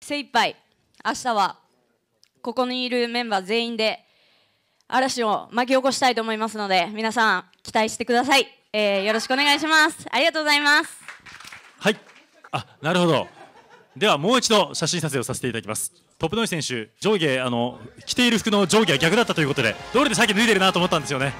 精一杯明日はここにいるメンバー全員で嵐を巻き起こしたいと思いますので皆さん期待してください、えー、よろしくお願いしますありがとうございますはいあなるほどではもう一度写真撮影をさせていただきますトップノイ選手上下あの着ている服の上下は逆だったということでどれでさっき脱いでるなと思ったんですよね